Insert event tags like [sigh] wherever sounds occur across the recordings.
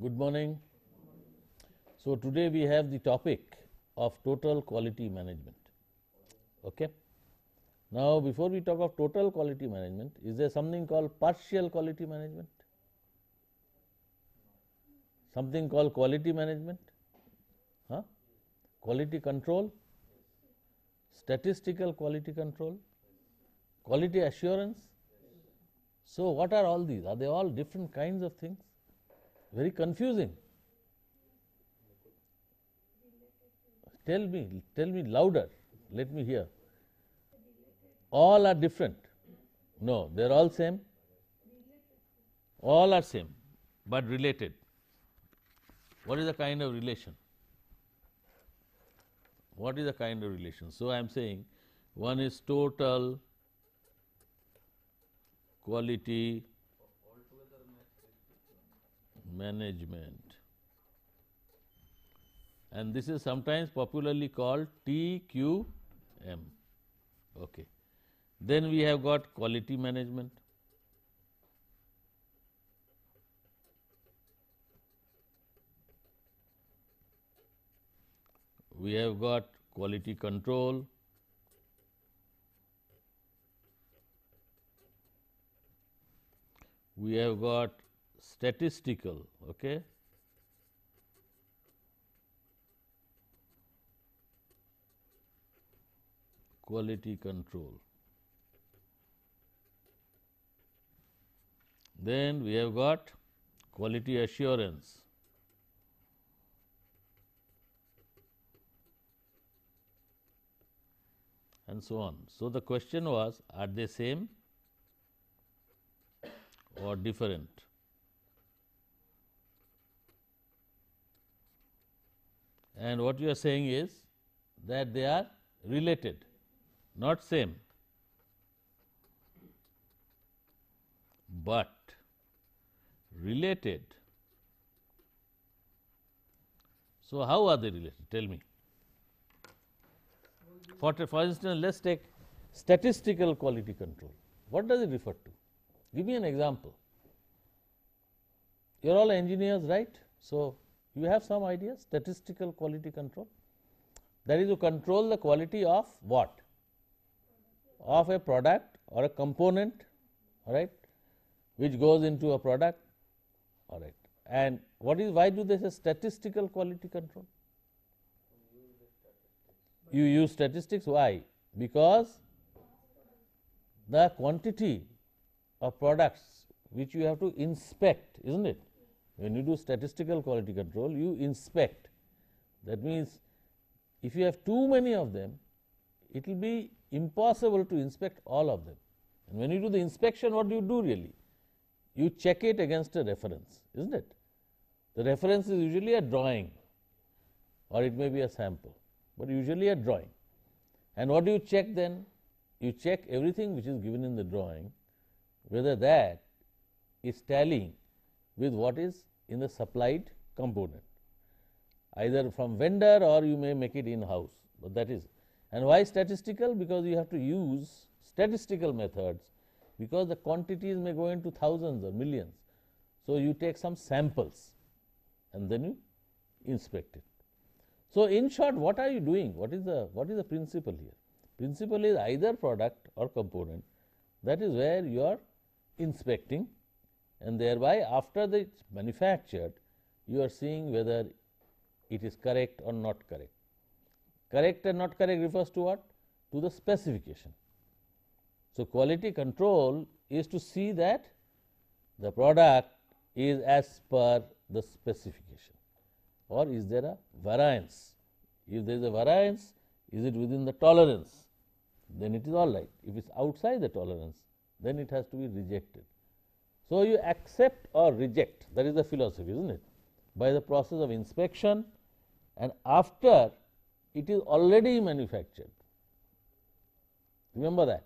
Good morning. So, today we have the topic of total quality management. Okay. Now, before we talk of total quality management, is there something called partial quality management? Something called quality management? Huh? Quality control? Statistical quality control? Quality assurance? So, what are all these? Are they all different kinds of things? Very confusing. Tell me, tell me louder. Let me hear. All are different. No, they are all same. All are same, but related. What is the kind of relation? What is the kind of relation? So I am saying one is total quality management. And this is sometimes popularly called TQM. Okay. Then we have got quality management. We have got quality control. We have got statistical okay quality control then we have got quality assurance and so on. So, the question was are they same or different? and what you are saying is that they are related not same but related so how are they related tell me for, for instance let's take statistical quality control what does it refer to give me an example you are all engineers right so you have some idea statistical quality control that is to control the quality of what? Of a product or a component right which goes into a product all right and what is why do they say statistical quality control you use statistics why because the quantity of products which you have to inspect isn't it when you do statistical quality control, you inspect. That means, if you have too many of them, it will be impossible to inspect all of them. And when you do the inspection, what do you do really? You check it against a reference, isn't it? The reference is usually a drawing or it may be a sample, but usually a drawing. And what do you check then? You check everything which is given in the drawing, whether that is tallying with what is in the supplied component either from vendor or you may make it in house, but that is. And why statistical? Because you have to use statistical methods because the quantities may go into thousands or millions. So, you take some samples and then you inspect it. So, in short what are you doing? What is the what is the principle here? Principle is either product or component that is where you are inspecting and thereby after the it is manufactured you are seeing whether it is correct or not correct. Correct and not correct refers to what? To the specification. So, quality control is to see that the product is as per the specification or is there a variance. If there is a variance, is it within the tolerance? Then it is all right. If it is outside the tolerance, then it has to be rejected. So, you accept or reject that is the philosophy is not it by the process of inspection and after it is already manufactured. Remember that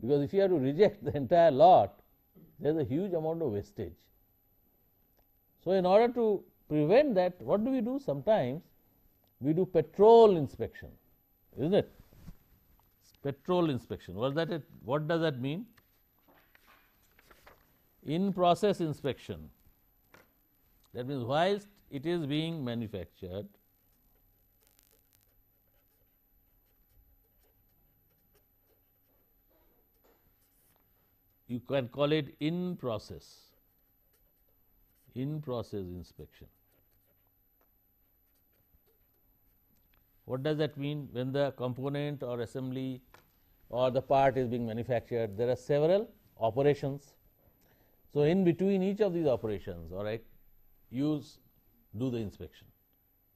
because if you have to reject the entire lot there is a huge amount of wastage. So, in order to prevent that what do we do sometimes we do petrol inspection is not it petrol inspection that it, what does that mean in process inspection. That means, whilst it is being manufactured, you can call it in process, in process inspection. What does that mean? When the component or assembly or the part is being manufactured, there are several operations so, in between each of these operations all right you do the inspection.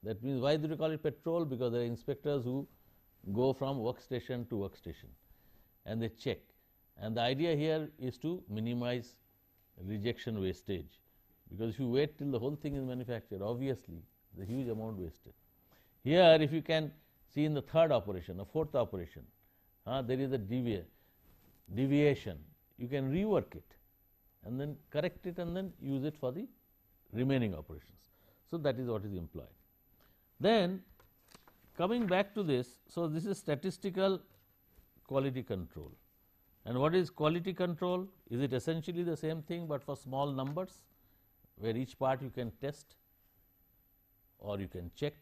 That means, why do we call it patrol? Because there are inspectors who go from workstation to workstation and they check. And the idea here is to minimize rejection wastage, because if you wait till the whole thing is manufactured, obviously the huge amount wasted. Here, if you can see in the third operation the fourth operation, uh, there is a deviation, you can rework it and then correct it and then use it for the remaining operations. So, that is what is implied. Then coming back to this, so this is statistical quality control and what is quality control? Is it essentially the same thing, but for small numbers where each part you can test or you can check.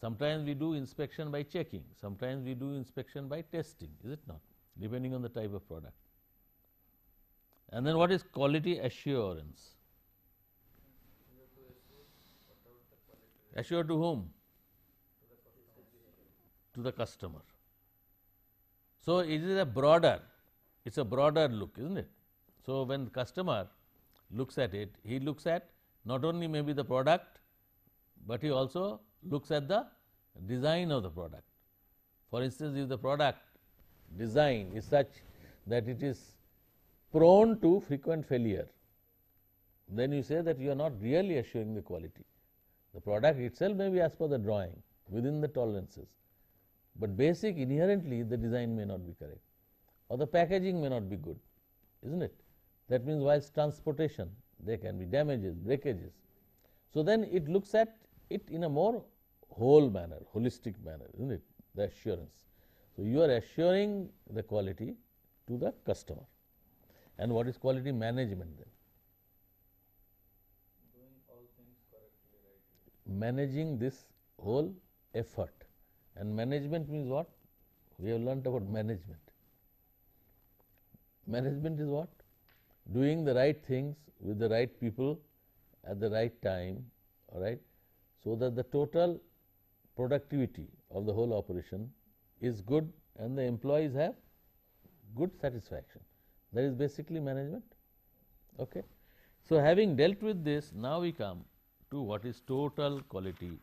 Sometimes we do inspection by checking, sometimes we do inspection by testing, is it not, depending on the type of product. And then what is quality assurance? Assure to whom? To the customer. So it is a broader, it's a broader look, isn't it? So when the customer looks at it, he looks at not only maybe the product, but he also looks at the design of the product. For instance, if the product design is such that it is prone to frequent failure, then you say that you are not really assuring the quality. The product itself may be as per the drawing within the tolerances, but basic inherently the design may not be correct or the packaging may not be good, isn't it? That means while transportation there can be damages, breakages. So then it looks at it in a more whole manner, holistic manner, isn't it? The assurance. So you are assuring the quality to the customer. And what is quality management then? managing this whole effort. And management means what? We have learnt about management. Management is what? Doing the right things with the right people at the right time, alright, so that the total productivity of the whole operation is good and the employees have good satisfaction. That is basically management. Okay. So, having dealt with this, now we come to what is total quality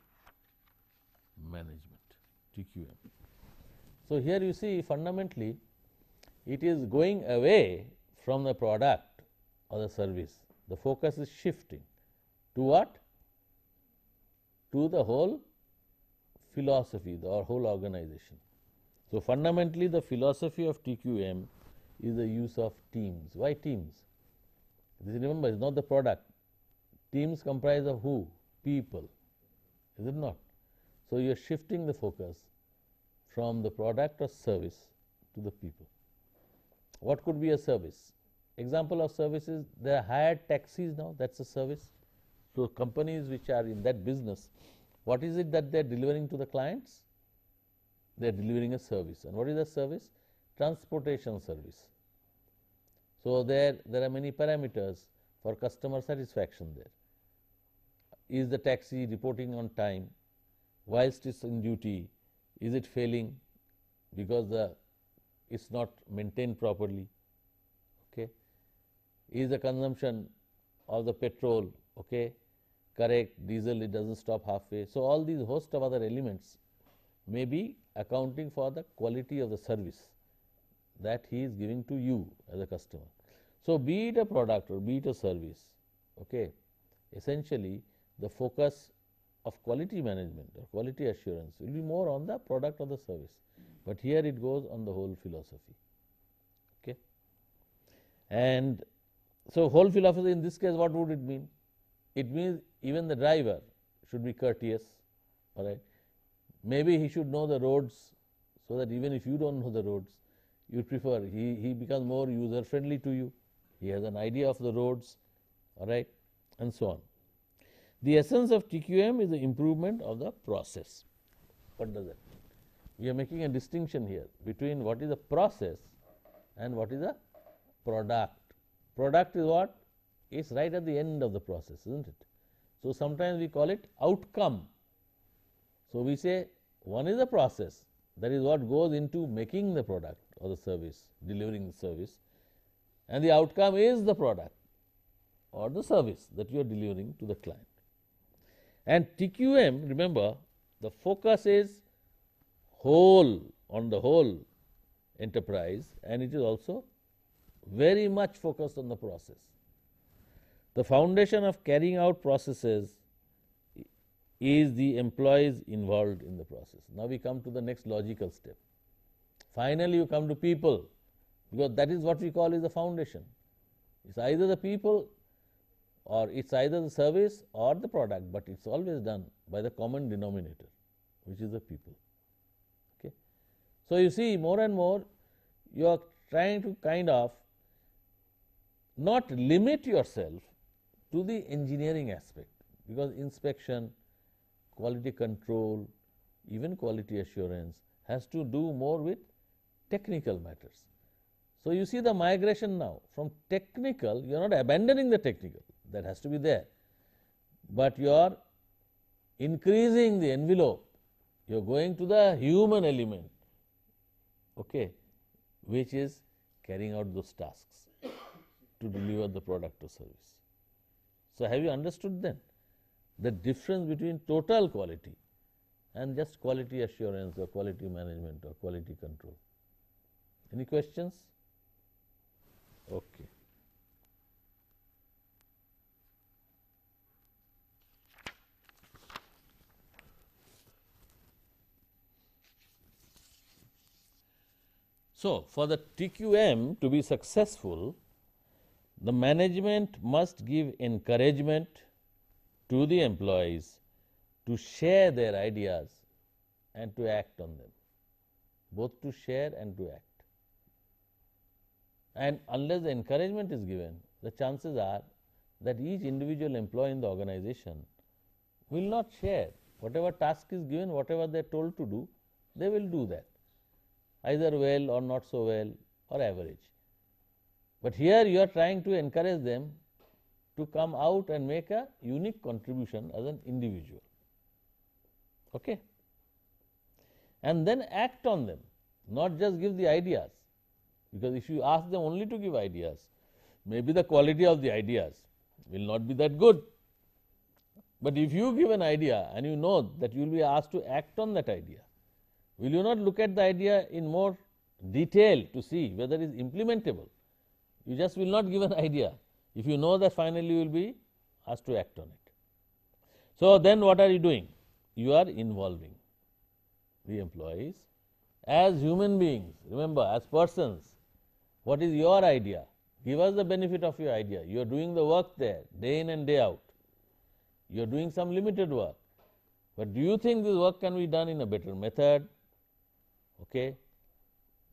management TQM. So, here you see fundamentally it is going away from the product or the service, the focus is shifting to what? To the whole philosophy or whole organization. So, fundamentally the philosophy of TQM is the use of teams. Why teams? This remember is not the product. Teams comprise of who? People. Is it not? So, you are shifting the focus from the product or service to the people. What could be a service? Example of services, there are hired taxis now, that is a service. So, companies which are in that business, what is it that they are delivering to the clients? They are delivering a service. And what is the service? transportation service. So, there, there are many parameters for customer satisfaction there. Is the taxi reporting on time whilst it's on duty? Is it failing because the it's not maintained properly? Okay. Is the consumption of the petrol okay, correct? Diesel it doesn't stop halfway. So all these host of other elements may be accounting for the quality of the service that he is giving to you as a customer. So, be it a product or be it a service, okay, essentially the focus of quality management or quality assurance will be more on the product or the service, but here it goes on the whole philosophy. Okay. And so, whole philosophy in this case, what would it mean? It means even the driver should be courteous, all right. Maybe he should know the roads so that even if you do not know the roads, you prefer. He, he becomes more user friendly to you. He has an idea of the roads, all right, and so on. The essence of TQM is the improvement of the process. What does that mean? We are making a distinction here between what is a process and what is a product. Product is what? It's right at the end of the process, isn't it? So, sometimes we call it outcome. So, we say one is the process that is what goes into making the product or the service, delivering the service, and the outcome is the product or the service that you are delivering to the client. And TQM, remember, the focus is whole on the whole enterprise and it is also very much focused on the process. The foundation of carrying out processes is the employees involved in the process. Now, we come to the next logical step. Finally, you come to people because that is what we call is the foundation. It is either the people or it is either the service or the product, but it is always done by the common denominator which is the people. Okay. So, you see more and more you are trying to kind of not limit yourself to the engineering aspect because inspection, quality control, even quality assurance has to do more with technical matters. So, you see the migration now from technical, you are not abandoning the technical that has to be there, but you are increasing the envelope, you are going to the human element, okay, which is carrying out those tasks to deliver the product or service. So, have you understood then the difference between total quality and just quality assurance or quality management or quality control? Any questions? Okay. So, for the TQM to be successful, the management must give encouragement to the employees to share their ideas and to act on them, both to share and to act. And unless the encouragement is given, the chances are that each individual employee in the organization will not share. Whatever task is given, whatever they are told to do, they will do that either well or not so well or average. But here you are trying to encourage them to come out and make a unique contribution as an individual. Okay? And then act on them, not just give the ideas because if you ask them only to give ideas, maybe the quality of the ideas will not be that good. But if you give an idea and you know that you will be asked to act on that idea, will you not look at the idea in more detail to see whether it is implementable? You just will not give an idea if you know that finally you will be asked to act on it. So, then what are you doing? You are involving the employees as human beings, remember as persons what is your idea? Give us the benefit of your idea. You are doing the work there day in and day out. You are doing some limited work. But do you think this work can be done in a better method? Okay.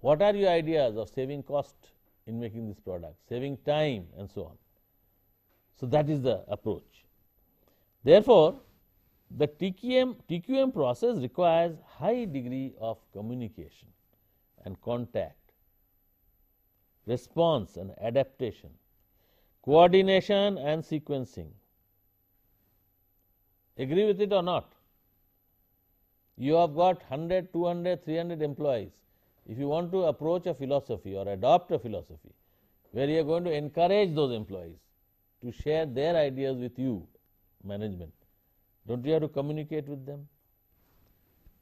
What are your ideas of saving cost in making this product, saving time and so on? So, that is the approach. Therefore, the TQM, TQM process requires high degree of communication and contact response and adaptation, coordination and sequencing. Agree with it or not? You have got 100, 200, 300 employees. If you want to approach a philosophy or adopt a philosophy, where you are going to encourage those employees to share their ideas with you, management, don't you have to communicate with them?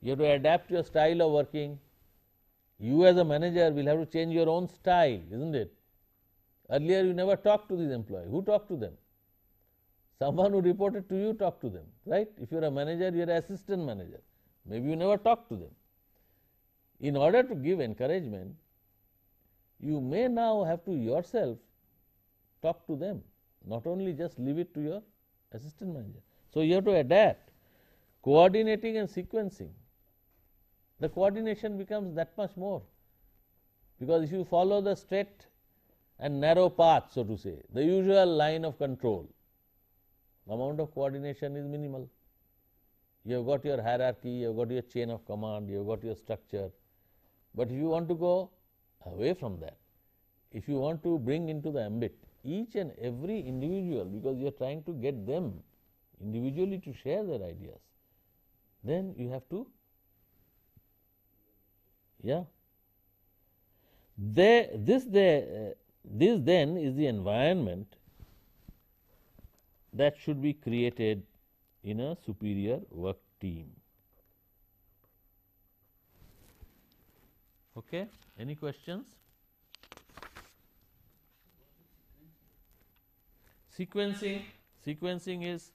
You have to adapt your style of working you as a manager will have to change your own style, isn't it? Earlier you never talked to these employees. Who talked to them? Someone who reported to you talked to them, right? If you are a manager, you are an assistant manager. Maybe you never talked to them. In order to give encouragement, you may now have to yourself talk to them, not only just leave it to your assistant manager. So, you have to adapt. Coordinating and sequencing the coordination becomes that much more. Because if you follow the straight and narrow path, so to say, the usual line of control, the amount of coordination is minimal. You have got your hierarchy, you have got your chain of command, you have got your structure. But if you want to go away from that, if you want to bring into the ambit each and every individual, because you are trying to get them individually to share their ideas, then you have to yeah. There, this, they, uh, this then is the environment that should be created in a superior work team. Okay. Any questions? Sequencing. Sequencing is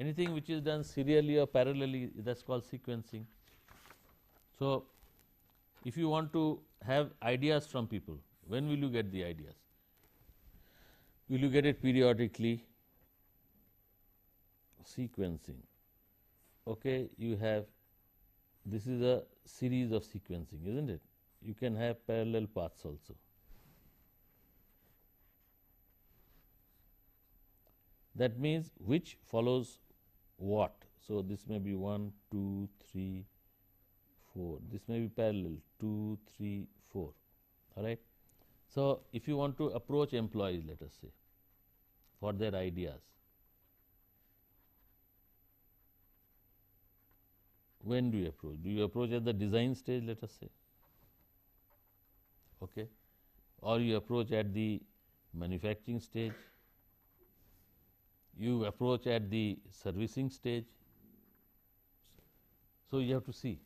anything which is done serially or parallelly that is called sequencing. So, if you want to have ideas from people, when will you get the ideas? Will you get it periodically? Sequencing. Okay, you have this is a series of sequencing, isn't it? You can have parallel paths also. That means which follows what. So, this may be 1, 2, 3, 4 this may be parallel 2 3 4 all right so if you want to approach employees let us say for their ideas when do you approach do you approach at the design stage let us say okay or you approach at the manufacturing stage you approach at the servicing stage so you have to see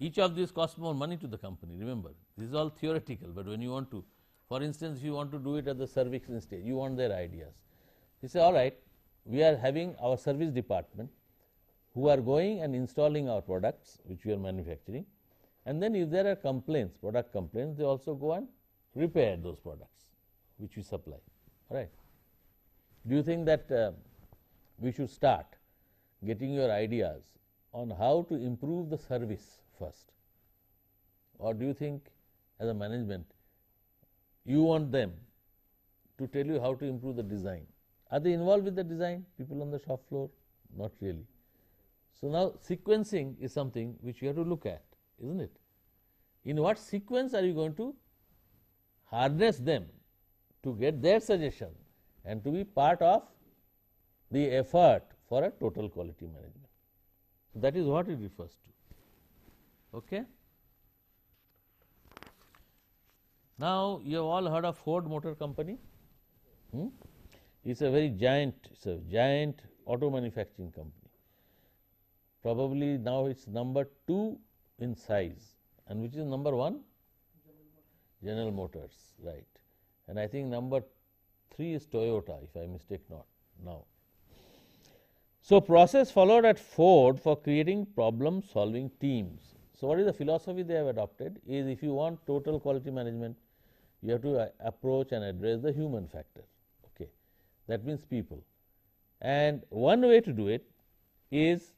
each of these costs more money to the company, remember. This is all theoretical, but when you want to, for instance, you want to do it at the service stage, you want their ideas. You say, all right, we are having our service department who are going and installing our products which we are manufacturing and then if there are complaints, product complaints, they also go and repair those products which we supply. All right. Do you think that uh, we should start getting your ideas on how to improve the service first? Or do you think, as a management, you want them to tell you how to improve the design? Are they involved with the design? People on the shop floor? Not really. So, now sequencing is something which you have to look at, isn't it? In what sequence are you going to harness them to get their suggestion and to be part of the effort for a total quality management? So, that is what it refers to. Okay. Now, you have all heard of Ford Motor Company. Hmm? It is a very giant, it's a giant auto manufacturing company. Probably now it's number two in size, and which is number one? General Motors, right? And I think number three is Toyota, if I mistake not now. So, process followed at Ford for creating problem solving teams so, what is the philosophy they have adopted is if you want total quality management, you have to approach and address the human factor. Okay. That means people. And one way to do it is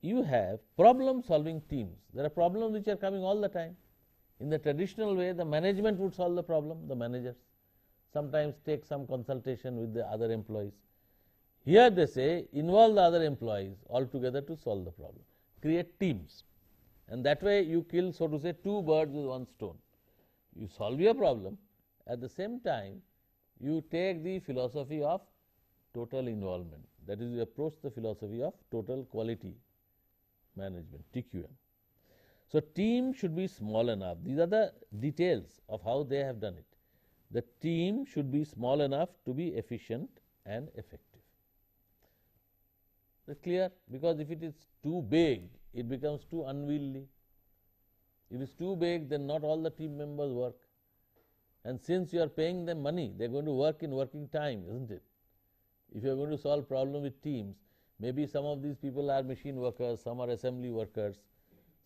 you have problem solving teams. There are problems which are coming all the time. In the traditional way, the management would solve the problem, the managers sometimes take some consultation with the other employees. Here they say involve the other employees altogether to solve the problem, create teams and that way you kill so to say two birds with one stone. You solve your problem at the same time you take the philosophy of total involvement that is you approach the philosophy of total quality management TQM. So, team should be small enough these are the details of how they have done it. The team should be small enough to be efficient and effective. clear because if it is too big it becomes too unwieldy. If it's too big, then not all the team members work. And since you are paying them money, they're going to work in working time, isn't it? If you're going to solve problem with teams, maybe some of these people are machine workers, some are assembly workers,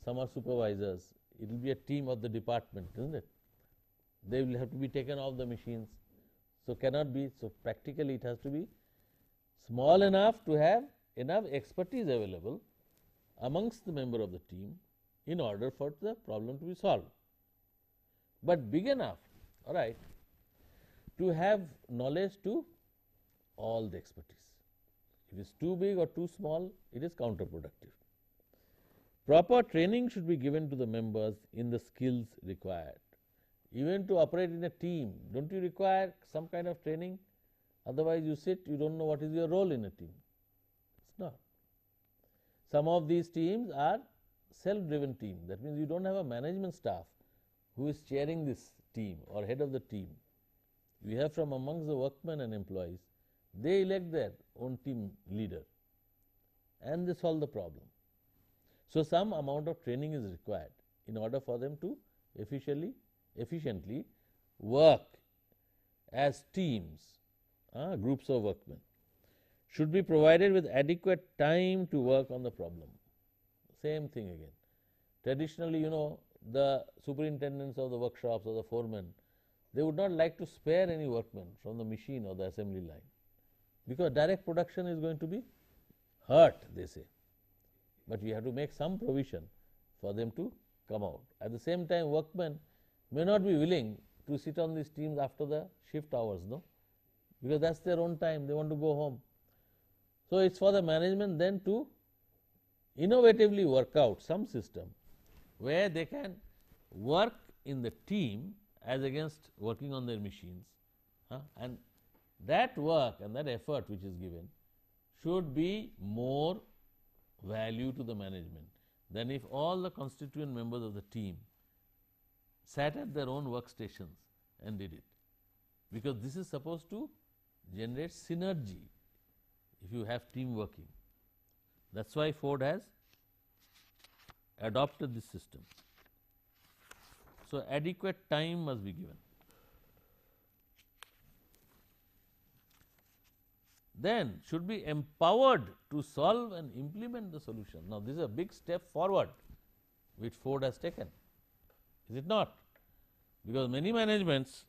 some are supervisors. It will be a team of the department, isn't it? They will have to be taken off the machines. So cannot be. So practically, it has to be small enough to have enough expertise available amongst the member of the team in order for the problem to be solved. But big enough all right to have knowledge to all the expertise. If it is too big or too small, it is counterproductive. Proper training should be given to the members in the skills required. Even to operate in a team, do not you require some kind of training? Otherwise, you sit, you do not know what is your role in a team. It is not. Some of these teams are self driven team that means you do not have a management staff who is chairing this team or head of the team. We have from amongst the workmen and employees they elect their own team leader and they solve the problem. So, some amount of training is required in order for them to efficiently efficiently work as teams uh, groups of workmen should be provided with adequate time to work on the problem. Same thing again. Traditionally, you know, the superintendents of the workshops or the foremen, they would not like to spare any workmen from the machine or the assembly line because direct production is going to be hurt, they say. But we have to make some provision for them to come out. At the same time, workmen may not be willing to sit on these teams after the shift hours, no, because that is their own time, they want to go home so, it is for the management then to innovatively work out some system where they can work in the team as against working on their machines huh? and that work and that effort which is given should be more value to the management than if all the constituent members of the team sat at their own workstations and did it because this is supposed to generate synergy if you have team working. That is why Ford has adopted this system. So, adequate time must be given. Then should be empowered to solve and implement the solution. Now, this is a big step forward which Ford has taken, is it not? Because many managements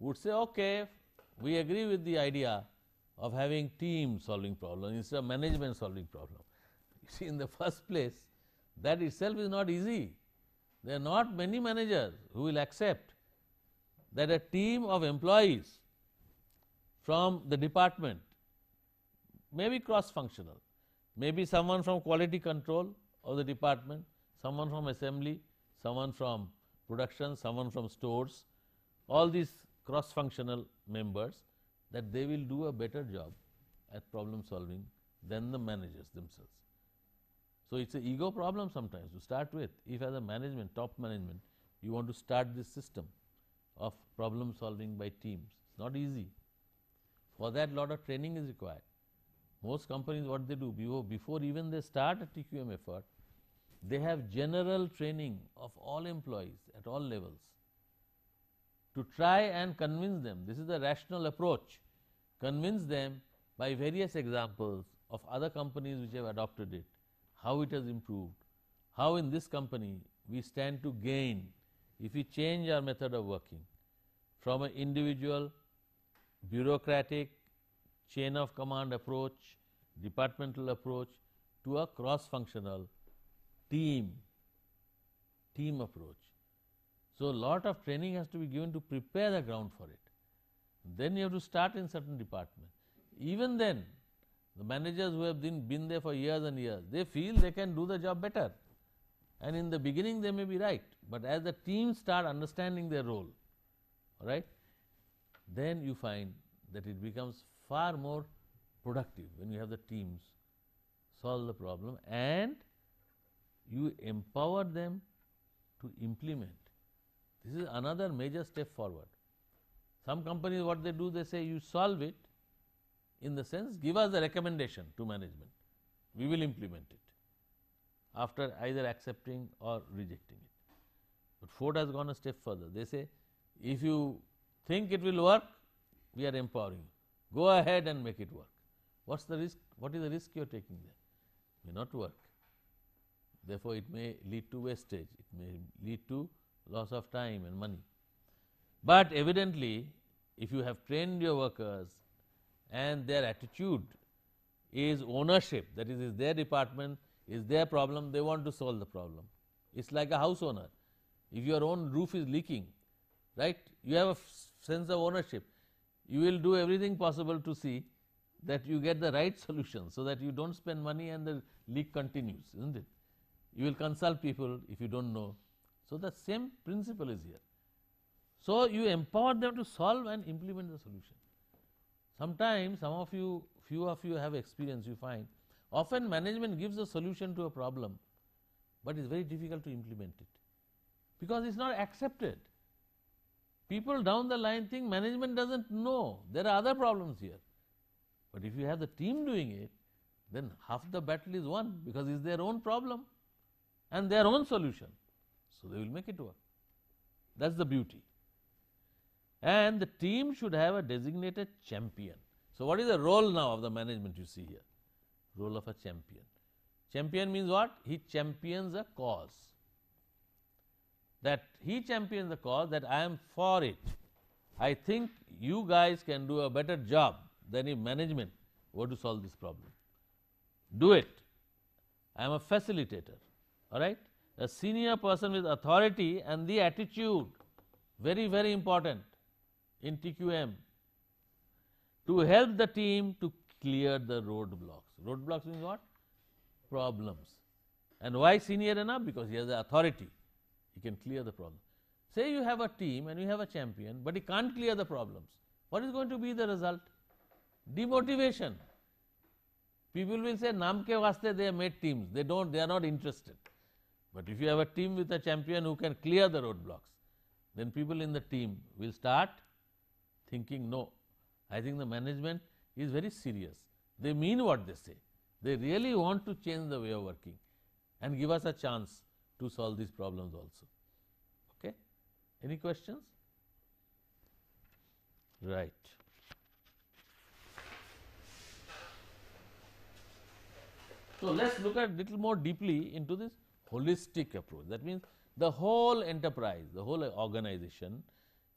would say, okay, we agree with the idea, of having team solving problem instead of management solving problem. [laughs] You see in the first place that itself is not easy. There are not many managers who will accept that a team of employees from the department may be cross functional, maybe someone from quality control of the department, someone from assembly, someone from production, someone from stores, all these cross functional members that they will do a better job at problem solving than the managers themselves. So it's an ego problem sometimes to start with. If as a management, top management, you want to start this system of problem solving by teams, it's not easy. For that, lot of training is required. Most companies, what they do before, before even they start a TQM effort, they have general training of all employees at all levels to try and convince them. This is the rational approach. Convince them by various examples of other companies which have adopted it, how it has improved, how in this company we stand to gain if we change our method of working from an individual bureaucratic chain of command approach, departmental approach to a cross functional team, team approach. So, lot of training has to be given to prepare the ground for it. Then you have to start in certain department. Even then the managers who have been, been there for years and years they feel they can do the job better and in the beginning they may be right, but as the team start understanding their role right, then you find that it becomes far more productive when you have the teams solve the problem and you empower them to implement this is another major step forward. Some companies, what they do, they say you solve it in the sense give us the recommendation to management, we will implement it after either accepting or rejecting it. But Ford has gone a step further. They say if you think it will work, we are empowering you. Go ahead and make it work. What's the risk? What is the risk you are taking there? It may not work. Therefore, it may lead to wastage, it may lead to loss of time and money. But evidently, if you have trained your workers and their attitude is ownership, that is, is their department, is their problem, they want to solve the problem. It's like a house owner. If your own roof is leaking, right, you have a sense of ownership. You will do everything possible to see that you get the right solution so that you do not spend money and the leak continues, is not it? You will consult people if you do not know, so, the same principle is here. So, you empower them to solve and implement the solution. Sometimes some of you, few of you have experience you find often management gives a solution to a problem, but it is very difficult to implement it because it is not accepted. People down the line think management does not know there are other problems here, but if you have the team doing it, then half the battle is won because it is their own problem and their own solution. So they will make it work. That's the beauty. And the team should have a designated champion. So what is the role now of the management you see here? Role of a champion. Champion means what? He champions a cause. That he champions the cause that I am for it. I think you guys can do a better job than if management were to solve this problem. Do it. I am a facilitator. All right? a senior person with authority and the attitude very very important in TQM to help the team to clear the roadblocks. Roadblocks means what? Problems. And why senior enough? Because he has the authority, he can clear the problem. Say you have a team and you have a champion, but he can't clear the problems. What is going to be the result? Demotivation. People will say, Namke vaste they have made teams, they don't, they are not interested. But if you have a team with a champion who can clear the roadblocks, then people in the team will start thinking, no, I think the management is very serious. They mean what they say. They really want to change the way of working and give us a chance to solve these problems also. Okay? Any questions? Right. So, let us look at little more deeply into this holistic approach. That means, the whole enterprise, the whole organization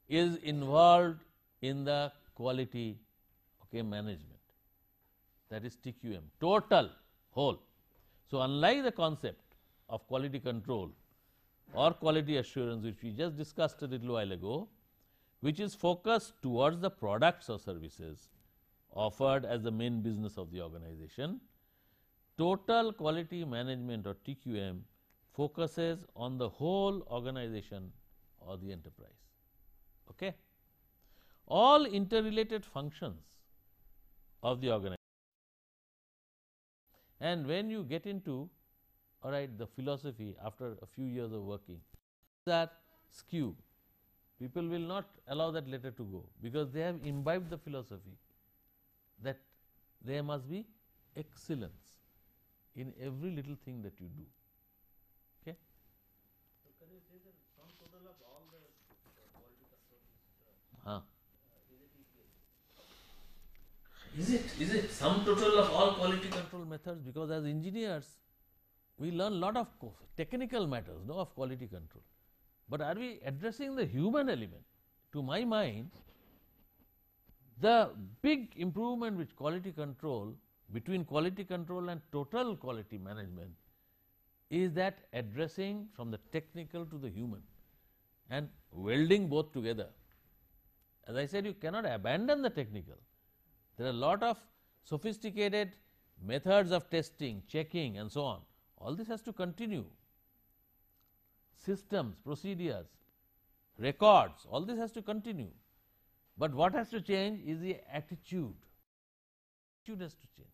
is involved in the quality okay, management that is TQM, total whole. So, unlike the concept of quality control or quality assurance which we just discussed a little while ago, which is focused towards the products or services offered as the main business of the organization, total quality management or TQM focuses on the whole organization or the enterprise. Okay? All interrelated functions of the organization. And when you get into all right, the philosophy after a few years of working that skew, people will not allow that letter to go because they have imbibed the philosophy that there must be excellence in every little thing that you do. Huh? Is it is it sum total of all quality control methods? Because as engineers, we learn lot of technical matters, no, of quality control. But are we addressing the human element? To my mind, the big improvement which quality control between quality control and total quality management is that addressing from the technical to the human and welding both together as I said you cannot abandon the technical, there are a lot of sophisticated methods of testing, checking and so on all this has to continue. Systems, procedures, records all this has to continue, but what has to change is the attitude, attitude has to change.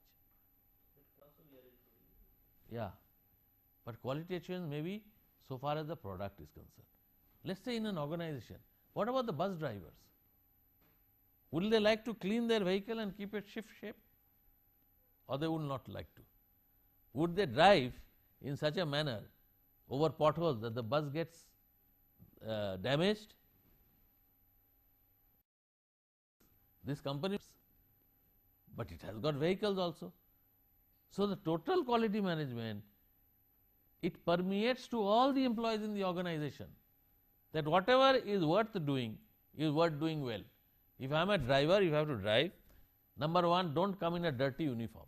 Yeah, but quality assurance may be so far as the product is concerned. Let us say in an organization, what about the bus drivers? Will they like to clean their vehicle and keep it shift shape? Or they would not like to. Would they drive in such a manner over potholes that the bus gets uh, damaged? This company, but it has got vehicles also. So, the total quality management it permeates to all the employees in the organization that whatever is worth doing is worth doing well. If I am a driver, if I have to drive, number one, don't come in a dirty uniform.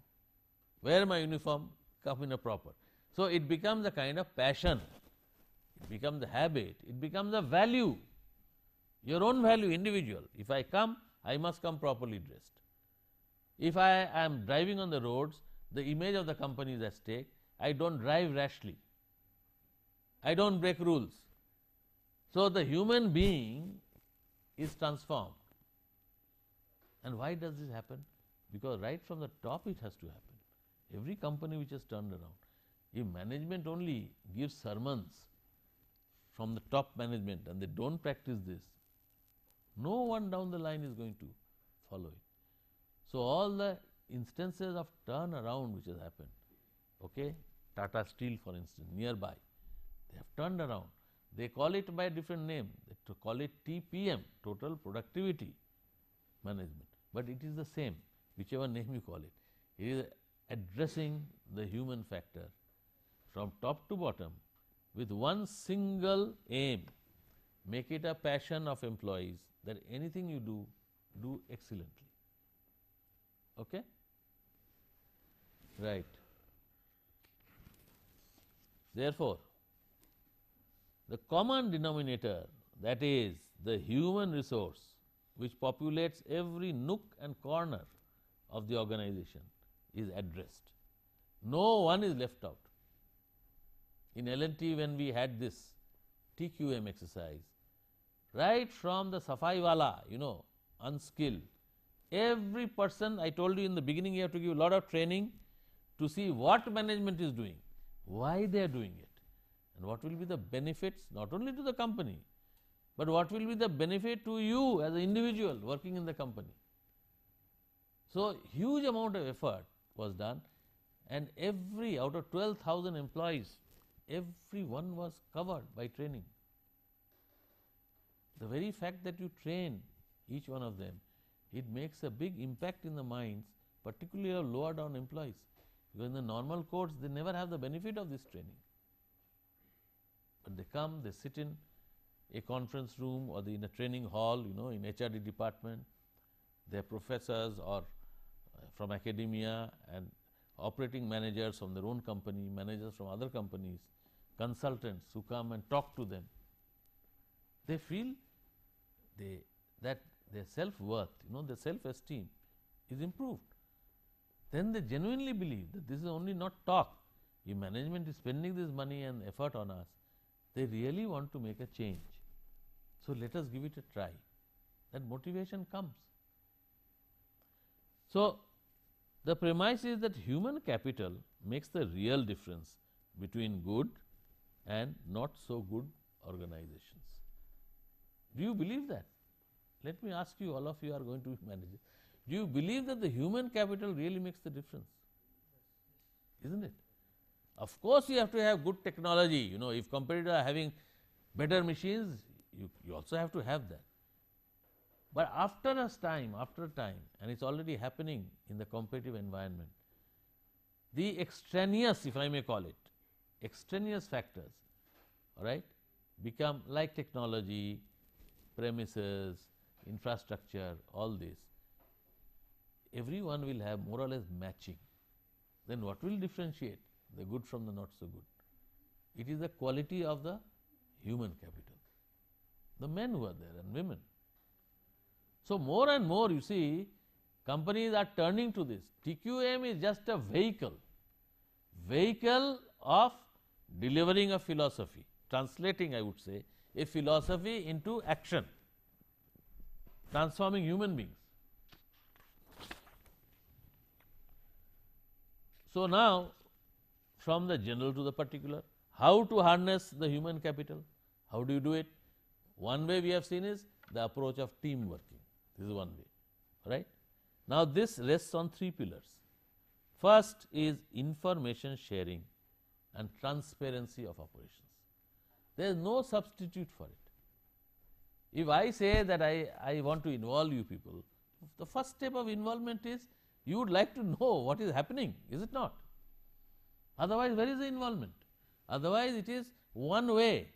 Wear my uniform, come in a proper. So it becomes a kind of passion, it becomes a habit, it becomes a value, your own value, individual. If I come, I must come properly dressed. If I am driving on the roads, the image of the company is at stake. I don't drive rashly. I don't break rules. So the human being is transformed. And why does this happen? Because right from the top it has to happen. Every company which has turned around, if management only gives sermons from the top management and they do not practice this, no one down the line is going to follow it. So, all the instances of turnaround which has happened, okay, Tata Steel for instance, nearby, they have turned around. They call it by a different name, they call it TPM, Total Productivity Management but it is the same whichever name you call it. It is addressing the human factor from top to bottom with one single aim make it a passion of employees that anything you do, do excellently. Okay? Right. Therefore, the common denominator that is the human resource which populates every nook and corner of the organization is addressed. No one is left out. In LNT, when we had this TQM exercise, right from the safaiwala, you know, unskilled, every person I told you in the beginning, you have to give a lot of training to see what management is doing, why they are doing it, and what will be the benefits not only to the company but what will be the benefit to you as an individual working in the company. So, huge amount of effort was done and every out of 12,000 employees everyone was covered by training. The very fact that you train each one of them it makes a big impact in the minds particularly of lower down employees because in the normal course they never have the benefit of this training. But they come, they sit in, a conference room or the, in a training hall, you know, in HRD department, their professors or uh, from academia and operating managers from their own company, managers from other companies, consultants who come and talk to them. They feel they, that their self worth, you know, their self esteem is improved. Then they genuinely believe that this is only not talk. If management is spending this money and effort on us, they really want to make a change. So, let us give it a try that motivation comes. So, the premise is that human capital makes the real difference between good and not so good organizations. Do you believe that? Let me ask you all of you are going to be [laughs] managers. Do you believe that the human capital really makes the difference? Isn't it? Of course, you have to have good technology. You know, if competitors are having better machines, you, you also have to have that. But after a time, after a time, and it's already happening in the competitive environment, the extraneous, if I may call it, extraneous factors, all right, become like technology, premises, infrastructure, all this. Everyone will have more or less matching. Then what will differentiate the good from the not so good? It is the quality of the human capital the men who are there and women. So, more and more you see companies are turning to this. TQM is just a vehicle, vehicle of delivering a philosophy, translating I would say a philosophy into action, transforming human beings. So, now from the general to the particular, how to harness the human capital, how do you do it? One way we have seen is the approach of team working. This is one way, right? Now, this rests on three pillars. First is information sharing and transparency of operations. There is no substitute for it. If I say that I, I want to involve you people, the first step of involvement is you would like to know what is happening, is it not? Otherwise, where is the involvement? Otherwise, it is one way.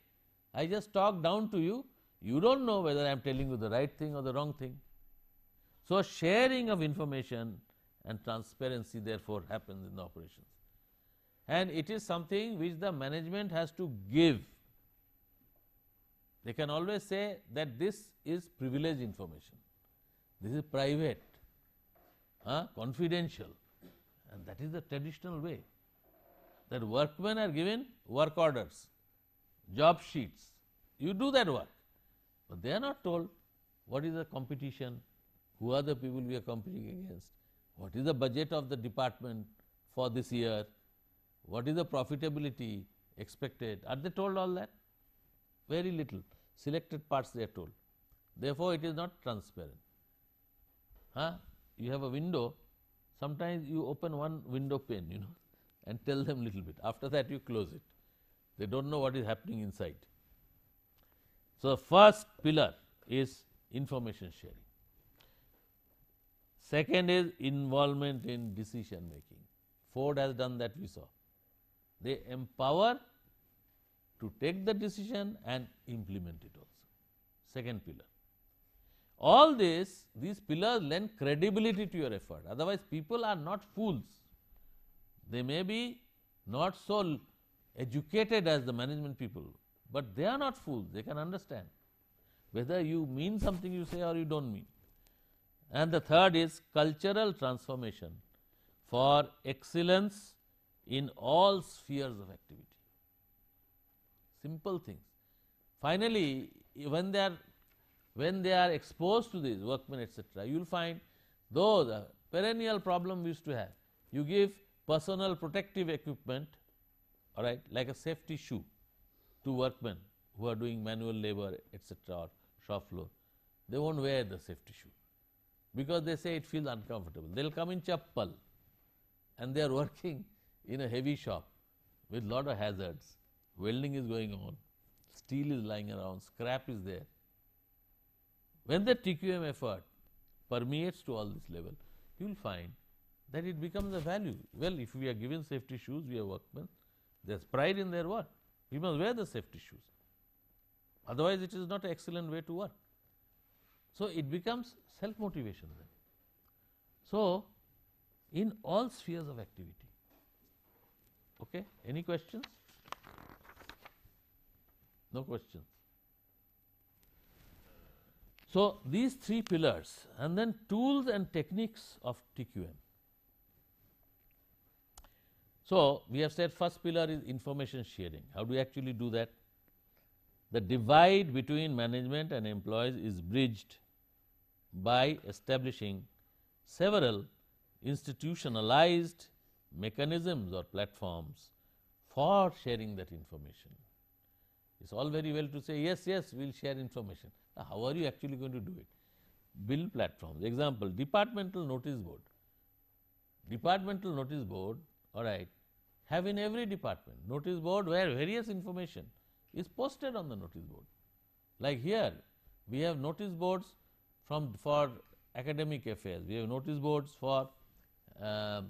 I just talk down to you you do not know whether I am telling you the right thing or the wrong thing. So, sharing of information and transparency therefore happens in the operations. And it is something which the management has to give. They can always say that this is privileged information, this is private, huh, confidential, and that is the traditional way that workmen are given work orders, job sheets. You do that work. But they are not told what is the competition, who are the people we are competing against, what is the budget of the department for this year, what is the profitability expected. Are they told all that? Very little. Selected parts they are told. Therefore, it is not transparent. Huh? You have a window, sometimes you open one window pane, you know, and tell them little bit. After that, you close it. They do not know what is happening inside. So, first pillar is information sharing. Second is involvement in decision making. Ford has done that we saw. They empower to take the decision and implement it also. Second pillar. All this, these pillars lend credibility to your effort, otherwise, people are not fools. They may be not so educated as the management people, but they are not fools, they can understand whether you mean something you say or you don't mean. And the third is cultural transformation for excellence in all spheres of activity. Simple things. Finally, when they are when they are exposed to these workmen, etc., you will find though the perennial problem we used to have, you give personal protective equipment, all right, like a safety shoe two workmen who are doing manual labor etc. or shop floor, they won't wear the safety shoe because they say it feels uncomfortable. They'll come in chappal and they are [laughs] working in a heavy shop with lot of hazards. Welding is going on, steel is lying around, scrap is there. When the TQM effort permeates to all this level, you will find that it becomes a value. Well, if we are given safety shoes, we are workmen, there is pride in their work. He must wear the safety shoes. Otherwise, it is not an excellent way to work. So, it becomes self motivation then. So, in all spheres of activity. Okay, any questions? No questions. So, these three pillars and then tools and techniques of TQM. So, we have said first pillar is information sharing. How do we actually do that? The divide between management and employees is bridged by establishing several institutionalized mechanisms or platforms for sharing that information. It's all very well to say, yes, yes, we'll share information. Now, how are you actually going to do it? Build platforms. Example, departmental notice board. Departmental notice board all right, have in every department notice board where various information is posted on the notice board. Like here, we have notice boards from for academic affairs, we have notice boards for uh,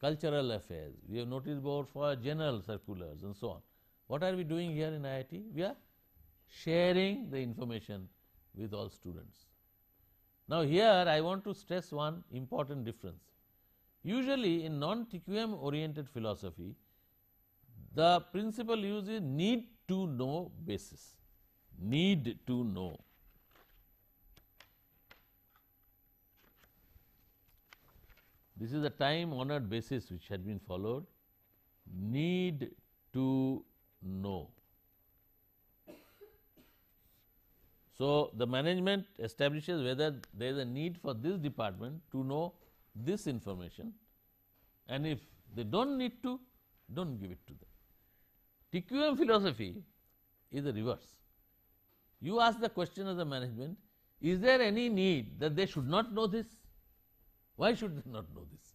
cultural affairs, we have notice board for general circulars and so on. What are we doing here in IIT? We are sharing the information with all students. Now, here I want to stress one important difference. Usually in non-TQM oriented philosophy, the principle used is need to know basis, need to know. This is the time honored basis which had been followed, need to know. So, the management establishes whether there is a need for this department to know this information and if they do not need to, do not give it to them. TQM philosophy is the reverse. You ask the question of the management, is there any need that they should not know this? Why should they not know this?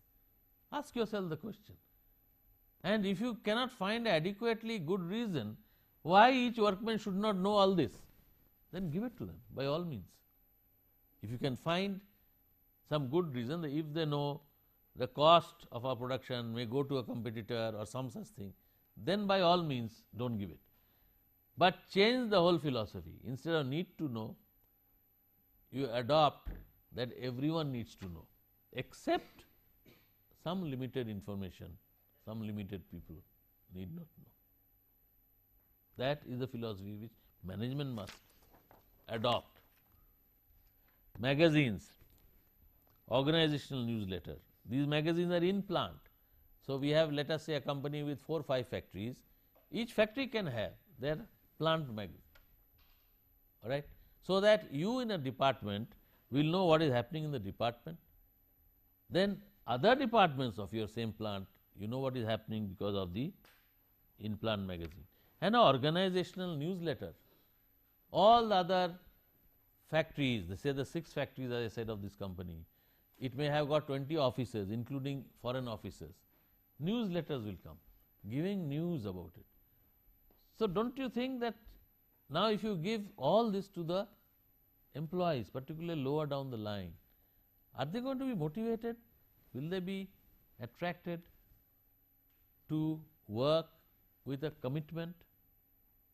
Ask yourself the question. And if you cannot find adequately good reason why each workman should not know all this, then give it to them by all means. If you can find some good reason if they know the cost of our production may go to a competitor or some such thing, then by all means do not give it. But change the whole philosophy instead of need to know, you adopt that everyone needs to know except some limited information, some limited people need not know. That is the philosophy which management must adopt. Magazines, organizational newsletter. These magazines are in plant. So, we have let us say a company with 4 5 factories, each factory can have their plant magazine, alright. So, that you in a department will know what is happening in the department. Then other departments of your same plant, you know what is happening because of the in plant magazine and an organizational newsletter. All the other factories, they say the six factories as I said of this company, it may have got 20 officers, including foreign officers. Newsletters will come giving news about it. So, do not you think that now if you give all this to the employees particularly lower down the line are they going to be motivated? Will they be attracted to work with a commitment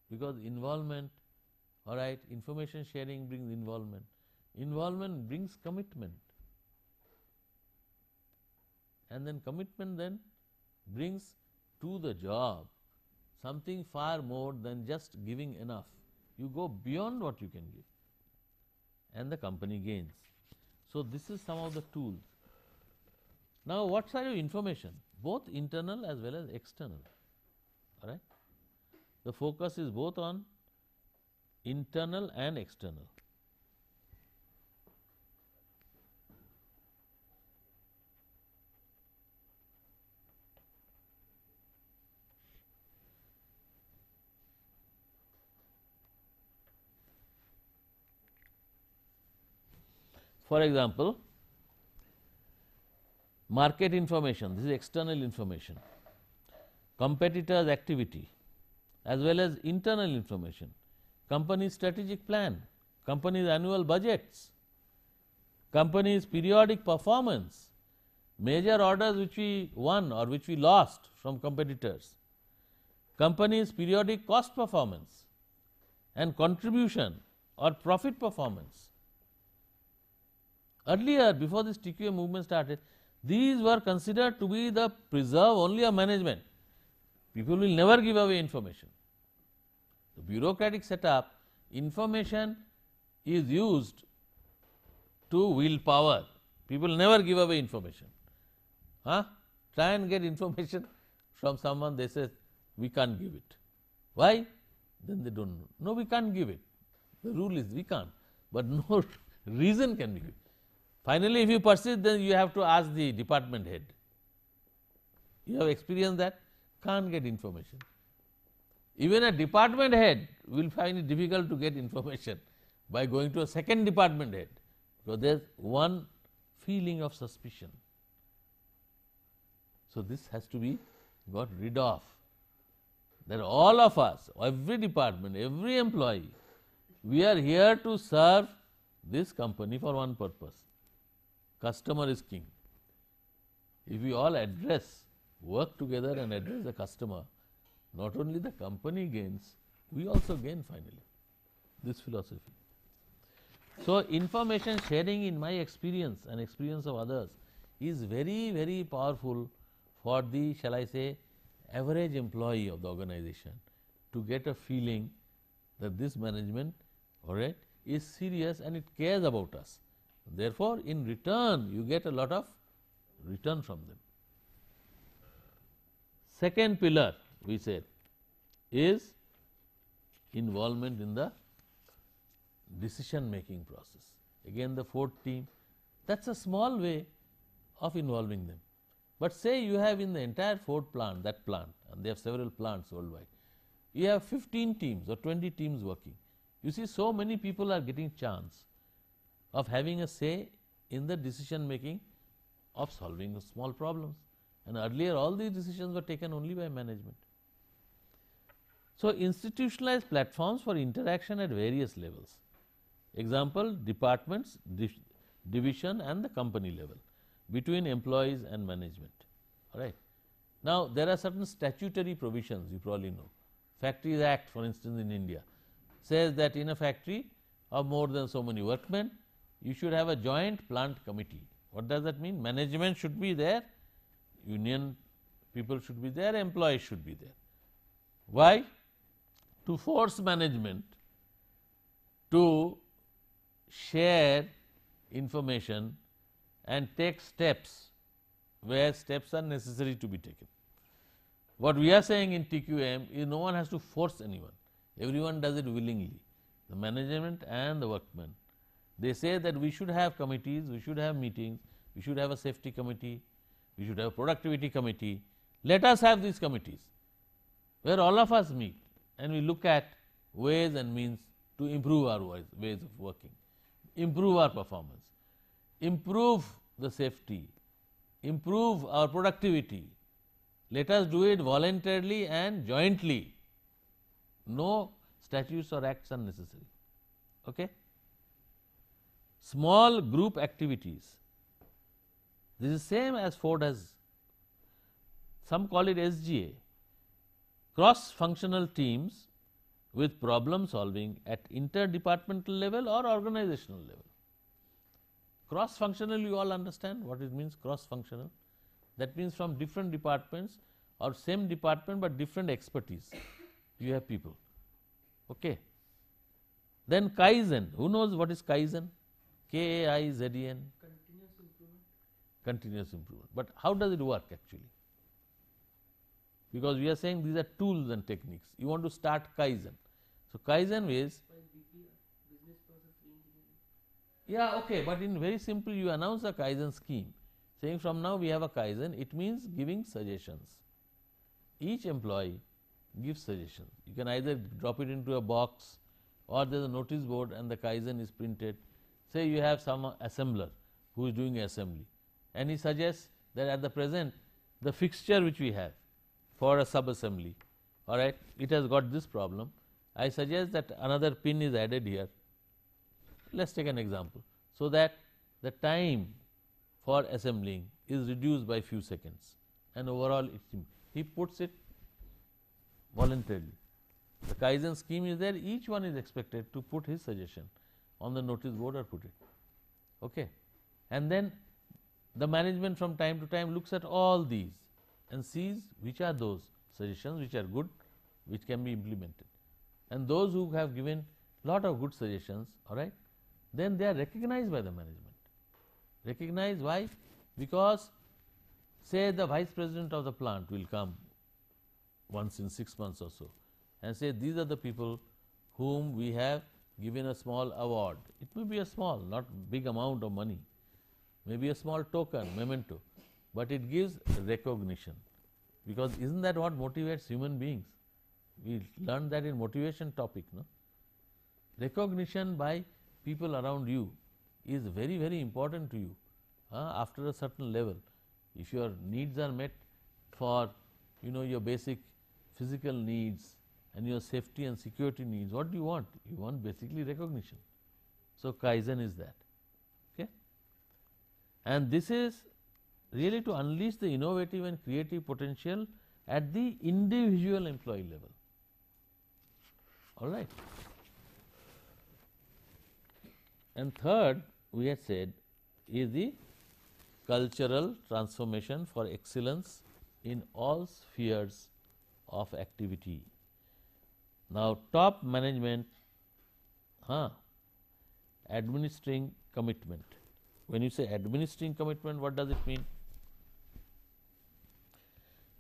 because involvement all right information sharing brings involvement involvement brings commitment and then commitment then brings to the job something far more than just giving enough. You go beyond what you can give and the company gains. So, this is some of the tools. Now, what are your information? Both internal as well as external. All right. The focus is both on internal and external. For example, market information this is external information, competitors activity as well as internal information, company's strategic plan, company's annual budgets, company's periodic performance, major orders which we won or which we lost from competitors, company's periodic cost performance and contribution or profit performance, Earlier before this TQA movement started these were considered to be the preserve only of management. People will never give away information. The bureaucratic setup information is used to wield power. People never give away information. Huh? Try and get information from someone they say we can't give it. Why? Then they don't know. No, we can't give it. The rule is we can't, but [laughs] no reason can be given. Finally, if you persist then you have to ask the department head. You have experienced that can't get information. Even a department head will find it difficult to get information [laughs] by going to a second department head because there is one feeling of suspicion. So, this has to be got rid of. That all of us, every department, every employee, we are here to serve this company for one purpose. Customer is king. If we all address, work together and address the customer, not only the company gains, we also gain finally. This philosophy. So, information sharing in my experience and experience of others is very, very powerful for the, shall I say, average employee of the organization to get a feeling that this management, alright, is serious and it cares about us. Therefore, in return you get a lot of return from them. Second pillar we said is involvement in the decision making process. Again the fourth team that is a small way of involving them. But say you have in the entire Ford plant that plant and they have several plants worldwide you have 15 teams or 20 teams working. You see so many people are getting chance of having a say in the decision making of solving small problems. And earlier, all these decisions were taken only by management. So, institutionalized platforms for interaction at various levels. Example, departments, division and the company level between employees and management. Alright. Now, there are certain statutory provisions you probably know. Factories Act for instance in India says that in a factory of more than so many workmen, you should have a joint plant committee. What does that mean? Management should be there, union people should be there, employees should be there. Why? To force management to share information and take steps where steps are necessary to be taken. What we are saying in TQM is no one has to force anyone, everyone does it willingly the management and the workmen they say that we should have committees, we should have meetings, we should have a safety committee, we should have a productivity committee. Let us have these committees where all of us meet and we look at ways and means to improve our ways, ways of working, improve our performance, improve the safety, improve our productivity. Let us do it voluntarily and jointly. No statutes or acts are necessary. Okay? small group activities. This is same as Ford has, some call it SGA, cross functional teams with problem solving at interdepartmental level or organizational level. Cross functional you all understand what it means cross functional that means from different departments or same department but different expertise [coughs] you have people. Okay. Then Kaizen who knows what is Kaizen? K A I Z E N. Continuous improvement. Continuous improvement. But how does it work actually? Because we are saying these are tools and techniques. You want to start Kaizen. So Kaizen is. Yeah, okay, but in very simple, you announce a Kaizen scheme. Saying from now we have a Kaizen, it means giving suggestions. Each employee gives suggestions. You can either drop it into a box or there is a notice board and the Kaizen is printed Say you have some assembler who is doing assembly and he suggests that at the present the fixture which we have for a sub-assembly alright it has got this problem. I suggest that another pin is added here. Let us take an example so that the time for assembling is reduced by few seconds and overall it, he puts it voluntarily. The Kaizen scheme is there, each one is expected to put his suggestion on the notice board or put it. Okay. And then the management from time to time looks at all these and sees which are those suggestions which are good, which can be implemented. And those who have given lot of good suggestions, all right, then they are recognized by the management. Recognized why? Because say the vice president of the plant will come once in six months or so and say these are the people whom we have given a small award. It may be a small, not big amount of money, maybe a small token, memento, but it gives recognition because isn't that what motivates human beings? We learned that in motivation topic, no? Recognition by people around you is very very important to you uh, after a certain level. If your needs are met for you know your basic physical needs, and your safety and security needs, what do you want? You want basically recognition. So, Kaizen is that. Okay? And this is really to unleash the innovative and creative potential at the individual employee level. All right. And third, we had said is the cultural transformation for excellence in all spheres of activity. Now, top management huh, administering commitment. When you say administering commitment, what does it mean?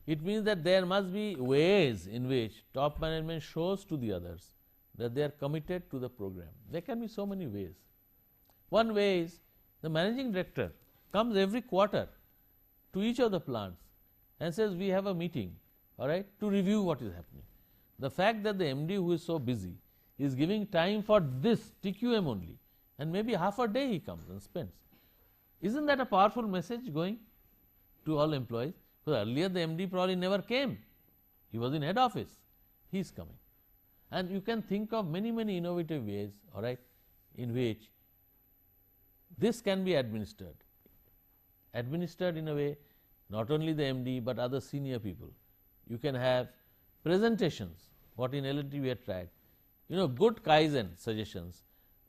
It means that there must be ways in which top management shows to the others that they are committed to the program. There can be so many ways. One way is the managing director comes every quarter to each of the plants and says, We have a meeting all right, to review what is happening. The fact that the MD who is so busy is giving time for this TQM only and maybe half a day he comes and spends. Isn't that a powerful message going to all employees? Because earlier the MD probably never came. He was in head office. He is coming. And you can think of many, many innovative ways, all right, in which this can be administered. Administered in a way, not only the MD, but other senior people. You can have presentations what in LNT we had tried. You know good Kaizen suggestions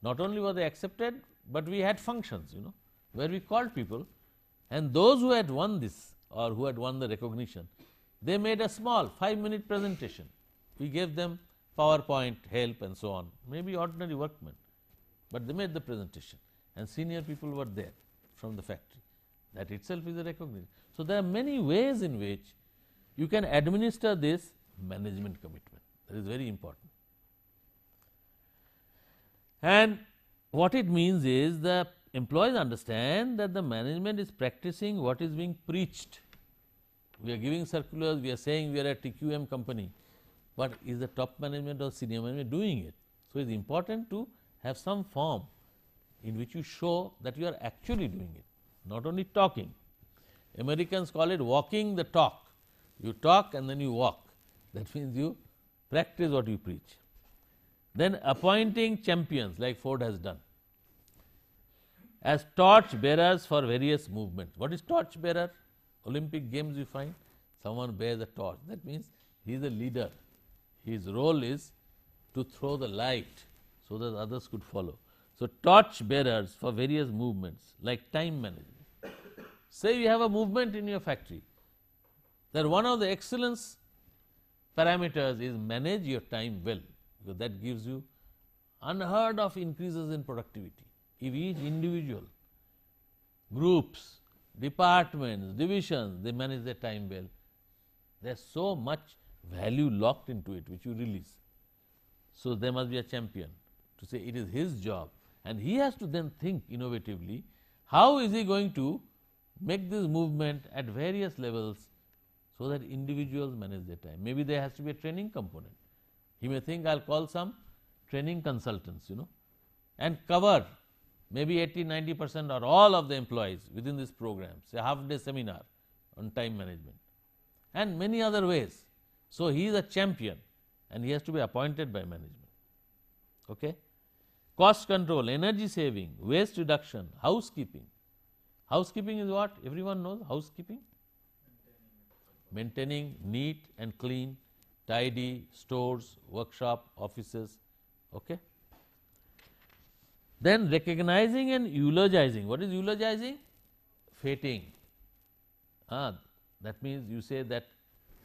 not only were they accepted, but we had functions you know where we called people and those who had won this or who had won the recognition, they made a small 5 minute presentation. We gave them PowerPoint help and so on, maybe ordinary workmen, but they made the presentation and senior people were there from the factory. That itself is a recognition. So, there are many ways in which you can administer this management commitment that is very important. And what it means is the employees understand that the management is practicing what is being preached. We are giving circulars, we are saying we are a TQM company, but is the top management or senior management doing it? So, it is important to have some form in which you show that you are actually doing it, not only talking. Americans call it walking the talk. You talk and then you walk. That means you practice what you preach. Then appointing champions like Ford has done as torch bearers for various movements. What is torch bearer? Olympic Games you find someone bears a torch. That means he is a leader. His role is to throw the light so that others could follow. So, torch bearers for various movements like time management. Say you have a movement in your factory, that one of the excellence parameters is manage your time well because that gives you unheard of increases in productivity. If each individual, groups, departments, divisions they manage their time well, there is so much value locked into it which you release. So, there must be a champion to say it is his job and he has to then think innovatively how is he going to make this movement at various levels so that individuals manage their time. Maybe there has to be a training component. He may think I'll call some training consultants, you know, and cover maybe 80, 90 percent or all of the employees within this program, say half day seminar on time management and many other ways. So, he is a champion and he has to be appointed by management. Okay? Cost control, energy saving, waste reduction, housekeeping. Housekeeping is what? Everyone knows housekeeping maintaining neat and clean, tidy stores, workshop, offices. Okay. Then recognizing and eulogizing. What is eulogizing? Fating. Ah, that means you say that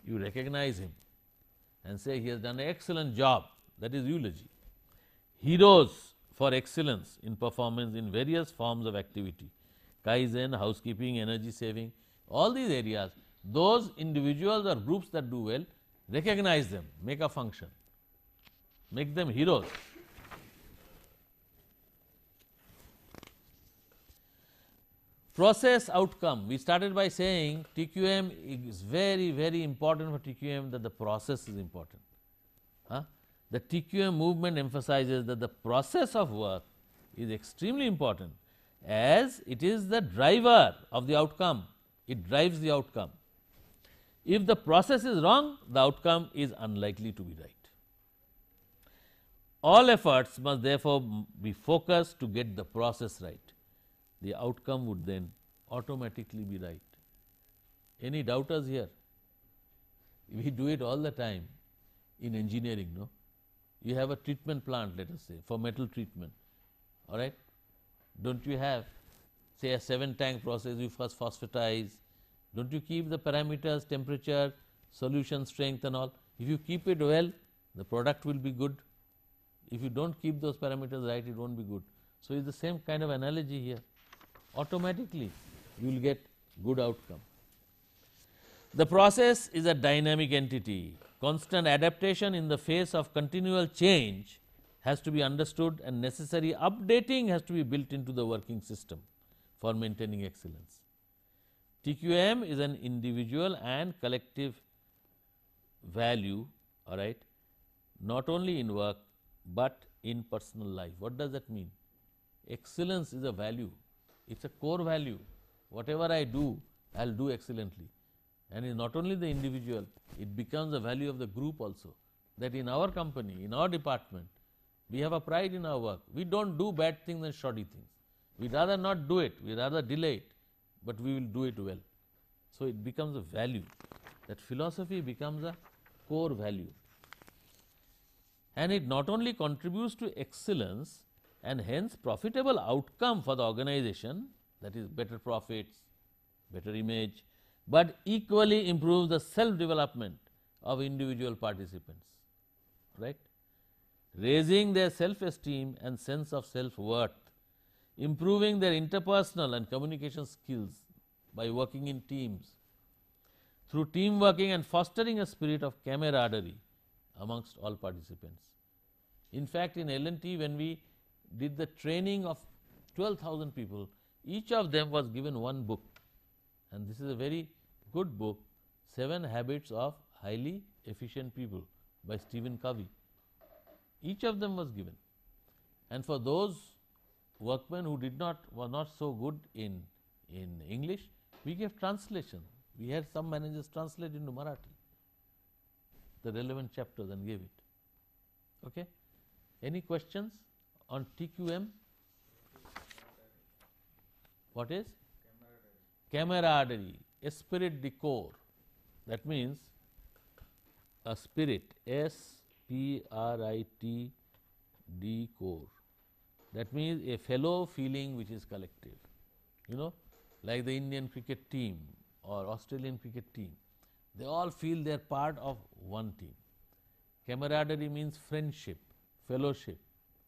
you recognize him and say he has done an excellent job. That is eulogy. Heroes for excellence in performance in various forms of activity, kaizen, housekeeping, energy saving, all these areas those individuals or groups that do well recognize them make a function make them heroes process outcome we started by saying tqm is very very important for tqm that the process is important huh? the tqm movement emphasizes that the process of work is extremely important as it is the driver of the outcome it drives the outcome if the process is wrong, the outcome is unlikely to be right. All efforts must therefore be focused to get the process right. The outcome would then automatically be right. Any doubters here? [laughs] We do it all the time in engineering, no? You have a treatment plant, let us say, for metal treatment, all right? Don't you have, say, a 7 tank process, you first phosphatize, don't you keep the parameters, temperature, solution strength and all. If you keep it well, the product will be good. If you do not keep those parameters right, it will not be good. So, it is the same kind of analogy here. Automatically, you will get good outcome. The process is a dynamic entity. Constant adaptation in the face of continual change has to be understood and necessary updating has to be built into the working system for maintaining excellence. TQM is an individual and collective value all right not only in work, but in personal life. What does that mean? Excellence is a value, it is a core value. Whatever I do, I will do excellently. And it's not only the individual, it becomes a value of the group also. That in our company, in our department, we have a pride in our work. We do not do bad things and shoddy things. We rather not do it, we rather delay it but we will do it well. So it becomes a value. That philosophy becomes a core value. And it not only contributes to excellence and hence profitable outcome for the organization, that is better profits, better image, but equally improves the self development of individual participants, right? Raising their self esteem and sense of self worth improving their interpersonal and communication skills by working in teams, through team working and fostering a spirit of camaraderie amongst all participants. In fact, in LNT when we did the training of 12,000 people, each of them was given one book and this is a very good book 7 Habits of Highly Efficient People by Stephen Covey. Each of them was given and for those workmen who did not were not so good in in English, we gave translation. We had some managers translate into Marathi the relevant chapters and gave it. Okay. Any questions on TQM? What is? Camaraderie, esprit de corps. That means a spirit, S P R I T D core. That means a fellow feeling which is collective, you know, like the Indian cricket team or Australian cricket team. They all feel they are part of one team. Camaraderie means friendship, fellowship,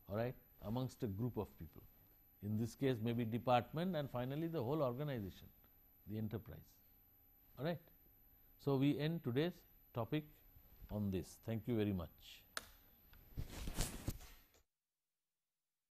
all right, amongst a group of people. In this case, maybe department and finally the whole organization, the enterprise. All right. So, we end today's topic on this. Thank you very much.